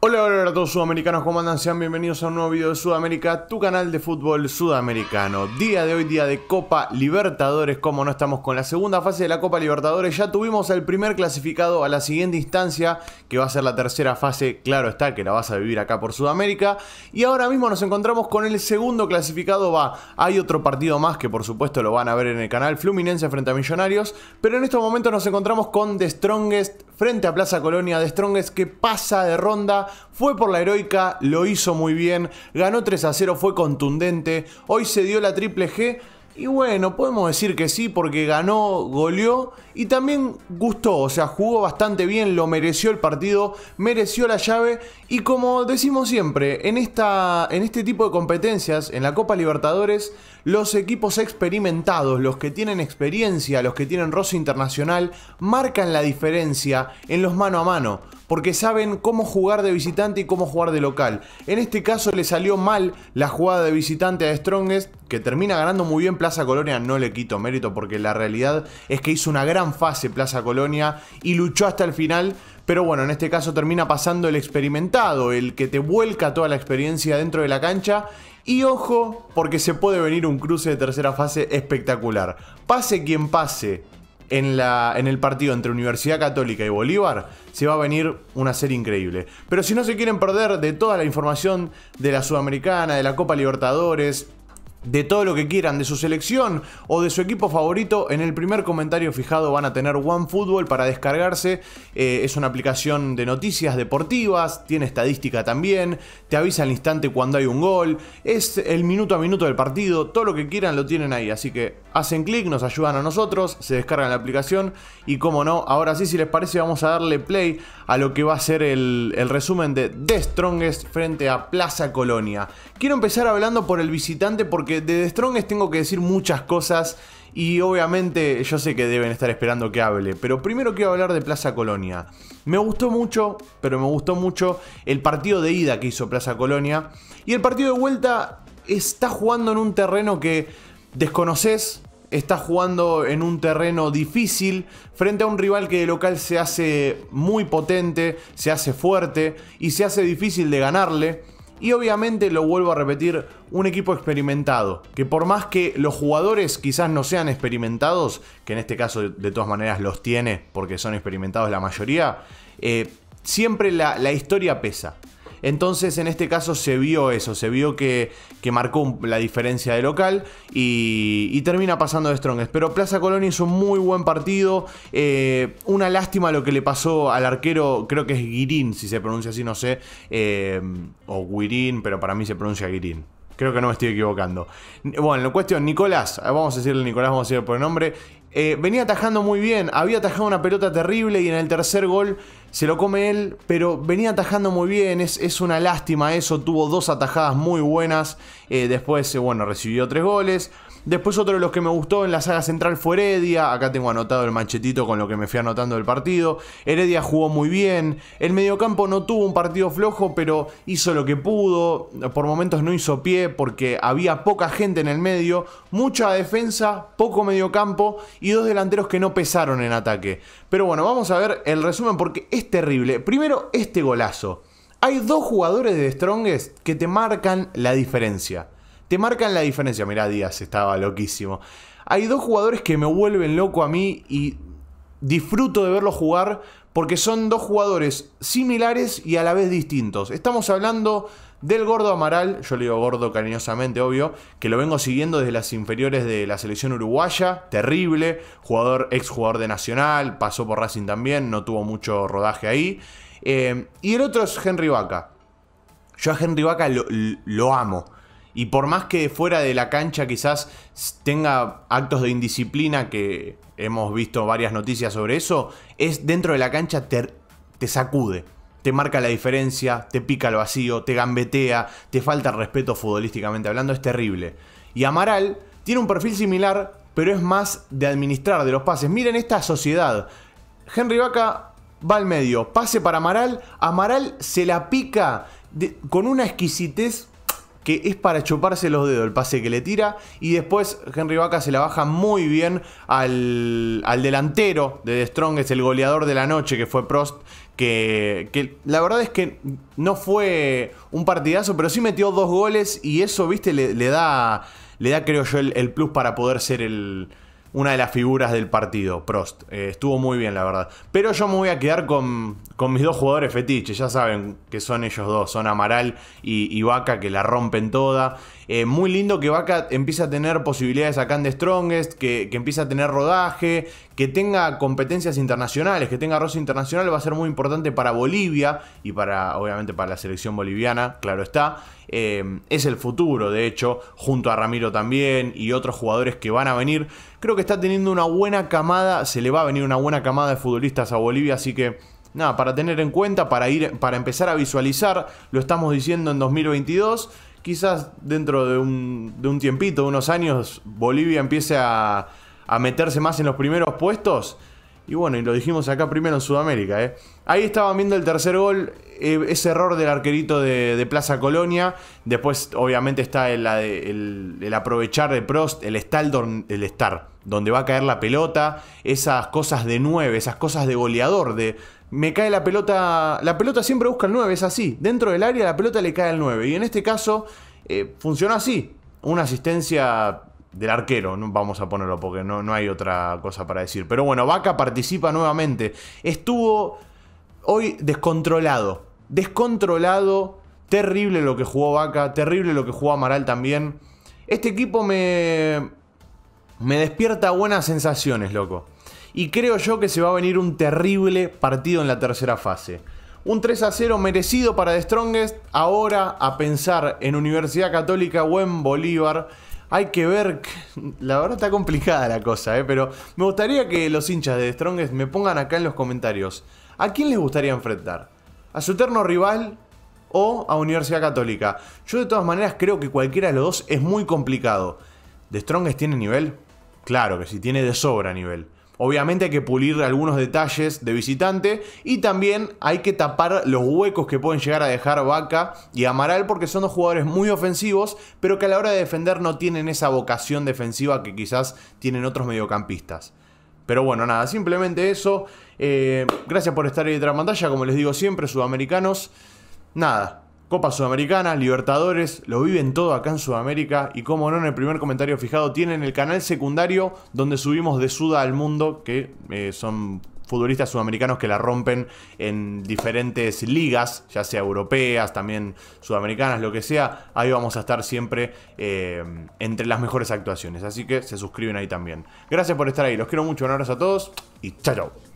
Hola, hola a todos sudamericanos, ¿cómo andan? Sean bienvenidos a un nuevo video de Sudamérica, tu canal de fútbol sudamericano. Día de hoy, día de Copa Libertadores, como no estamos con la segunda fase de la Copa Libertadores, ya tuvimos el primer clasificado a la siguiente instancia, que va a ser la tercera fase, claro está, que la vas a vivir acá por Sudamérica. Y ahora mismo nos encontramos con el segundo clasificado, va, hay otro partido más que por supuesto lo van a ver en el canal Fluminense frente a Millonarios, pero en estos momentos nos encontramos con The Strongest frente a Plaza Colonia de Strongest que pasa de ronda, fue por la heroica, lo hizo muy bien, ganó 3 a 0, fue contundente, hoy se dio la triple G y bueno, podemos decir que sí porque ganó, goleó y también gustó, o sea, jugó bastante bien, lo mereció el partido, mereció la llave y como decimos siempre, en, esta, en este tipo de competencias, en la Copa Libertadores, los equipos experimentados, los que tienen experiencia, los que tienen roce internacional, marcan la diferencia en los mano a mano, porque saben cómo jugar de visitante y cómo jugar de local. En este caso le salió mal la jugada de visitante a Strongest, que termina ganando muy bien Plaza Colonia, no le quito mérito porque la realidad es que hizo una gran fase Plaza Colonia y luchó hasta el final, pero bueno, en este caso termina pasando el experimentado, el que te vuelca toda la experiencia dentro de la cancha. Y ojo, porque se puede venir un cruce de tercera fase espectacular. Pase quien pase en, la, en el partido entre Universidad Católica y Bolívar, se va a venir una serie increíble. Pero si no se quieren perder de toda la información de la Sudamericana, de la Copa Libertadores, de todo lo que quieran, de su selección o de su equipo favorito, en el primer comentario fijado van a tener OneFootball para descargarse. Eh, es una aplicación de noticias deportivas, tiene estadística también, te avisa al instante cuando hay un gol, es el minuto a minuto del partido, todo lo que quieran lo tienen ahí. Así que hacen clic, nos ayudan a nosotros, se descargan la aplicación y como no, ahora sí, si les parece, vamos a darle play a lo que va a ser el, el resumen de The Strongest frente a Plaza Colonia. Quiero empezar hablando por el visitante porque de The Strongest tengo que decir muchas cosas y obviamente yo sé que deben estar esperando que hable, pero primero quiero hablar de Plaza Colonia. Me gustó mucho, pero me gustó mucho el partido de ida que hizo Plaza Colonia y el partido de vuelta está jugando en un terreno que desconoces, está jugando en un terreno difícil frente a un rival que de local se hace muy potente, se hace fuerte y se hace difícil de ganarle. Y obviamente, lo vuelvo a repetir, un equipo experimentado, que por más que los jugadores quizás no sean experimentados, que en este caso de todas maneras los tiene porque son experimentados la mayoría, eh, siempre la, la historia pesa. Entonces, en este caso se vio eso, se vio que, marcó la diferencia de local y, termina pasando de Strongest. Pero Plaza Colonia hizo un muy buen partido. Eh, una lástima lo que le pasó al arquero, creo que es Guirín, si se pronuncia así, no sé, eh, o Guirín, pero para mí se pronuncia Guirín. Creo que no me estoy equivocando. Bueno, la cuestión, Nicolás, vamos a decirle Nicolás, vamos a decirle por el nombre, eh, venía atajando muy bien, había atajado una pelota terrible y en el tercer gol se lo come él, pero venía atajando muy bien, es, es una lástima eso, tuvo dos atajadas muy buenas, eh, después, eh, bueno, recibió tres goles. Después otro de los que me gustó en la saga central fue Heredia, acá tengo anotado el manchetito con lo que me fui anotando del partido, Heredia jugó muy bien, el mediocampo no tuvo un partido flojo, pero hizo lo que pudo, por momentos no hizo pie porque había poca gente en el medio, mucha defensa, poco campo y dos delanteros que no pesaron en ataque. Pero bueno, vamos a ver el resumen porque es terrible. Primero, este golazo. Hay dos jugadores de Strongest que te marcan la diferencia. Te marcan la diferencia. Mirá, Díaz estaba loquísimo. Hay dos jugadores que me vuelven loco a mí y disfruto de verlos jugar porque son dos jugadores similares y a la vez distintos. Estamos hablando del Gordo Amaral, yo le digo gordo cariñosamente, obvio, que lo vengo siguiendo desde las inferiores de la selección uruguaya, terrible, jugador, ex de Nacional, pasó por Racing también, no tuvo mucho rodaje ahí. Eh, y el otro es Henry Vaca. Yo a Henry Vaca lo, amo. Y por más que fuera de la cancha quizás tenga actos de indisciplina, que hemos visto varias noticias sobre eso, es dentro de la cancha te sacude te marca la diferencia, te pica el vacío, te gambetea, te falta respeto futbolísticamente hablando, es terrible. Y Amaral tiene un perfil similar, pero es más de administrar de los pases. Miren esta sociedad. Henry Vaca va al medio, pase para Amaral, Amaral se la pica con una exquisitez que es para chuparse los dedos el pase que le tira. Y después Henry Vaca se la baja muy bien al, al delantero de The Es el goleador de la noche, que fue Prost. Que, que, la verdad es que no fue un partidazo, pero sí metió dos goles y eso, viste, le, da, le da creo yo, el plus para poder ser el, una de las figuras del partido, Prost. Eh, estuvo muy bien, la verdad. Pero yo me voy a quedar con, con mis dos jugadores fetiches. Ya saben que son ellos dos, son Amaral y Vaca, que la rompen toda. Eh, muy lindo que Vaca empiece a tener posibilidades acá en The Strongest, que, empiece a tener rodaje, que tenga competencias internacionales, que tenga arroz internacional, va a ser muy importante para Bolivia y para, obviamente, para la selección boliviana, claro está. Eh, es el futuro, de hecho, junto a Ramiro también y otros jugadores que van a venir. Creo que está teniendo una buena camada, se le va a venir una buena camada de futbolistas a Bolivia, así que nada, para tener en cuenta, para ir para empezar a visualizar, lo estamos diciendo en 2022 quizás dentro de un, de un tiempito, unos años, Bolivia empiece a, a meterse más en los primeros puestos, y bueno, y lo dijimos acá primero en Sudamérica. ¿eh? Ahí estaban viendo el tercer gol, eh, ese error del arquerito de, Plaza Colonia. Después, obviamente, está el, aprovechar de Prost, el estar, el estar, donde va a caer la pelota. Esas cosas de 9, esas cosas de goleador, de me cae la pelota. La pelota siempre busca el 9, es así. Dentro del área la pelota le cae al 9. Y en este caso eh, funciona funcionó así. Una asistencia del arquero, vamos a ponerlo porque no, no hay otra cosa para decir. Pero bueno, Vaca participa nuevamente. Estuvo hoy descontrolado. Descontrolado. Terrible lo que jugó Vaca. Terrible lo que jugó Amaral también. Este equipo me. Me despierta buenas sensaciones, loco. Y creo yo que se va a venir un terrible partido en la tercera fase. Un 3 a 0 merecido para The Strongest. Ahora a pensar en Universidad Católica o en Bolívar hay que ver, la verdad está complicada la cosa, eh, pero me gustaría que los hinchas de Strongest me pongan acá en los comentarios. ¿A quién les gustaría enfrentar? ¿A su eterno rival o a Universidad Católica? Yo de todas maneras creo que cualquiera de los dos es muy complicado. ¿De Strongest tiene nivel? Claro que sí, tiene de sobra nivel. Obviamente hay que pulir algunos detalles de visitante y también hay que tapar los huecos que pueden llegar a dejar Vaca y Amaral porque son dos jugadores muy ofensivos, pero que a la hora de defender no tienen esa vocación defensiva que quizás tienen otros mediocampistas. Pero bueno, nada, simplemente eso. Eh, gracias por estar ahí detrás de la pantalla, como les digo siempre, sudamericanos. Nada, Copa Sudamericana, Libertadores, lo viven todo acá en Sudamérica y como no en el primer comentario fijado tienen el canal secundario donde subimos de Suda al mundo, que eh, son futbolistas sudamericanos que la rompen en diferentes ligas, ya sea europeas, también sudamericanas, lo que sea, ahí vamos a estar siempre eh, entre las mejores actuaciones, así que se suscriben ahí también. Gracias por estar ahí, los quiero mucho, un abrazo a todos y chao chao.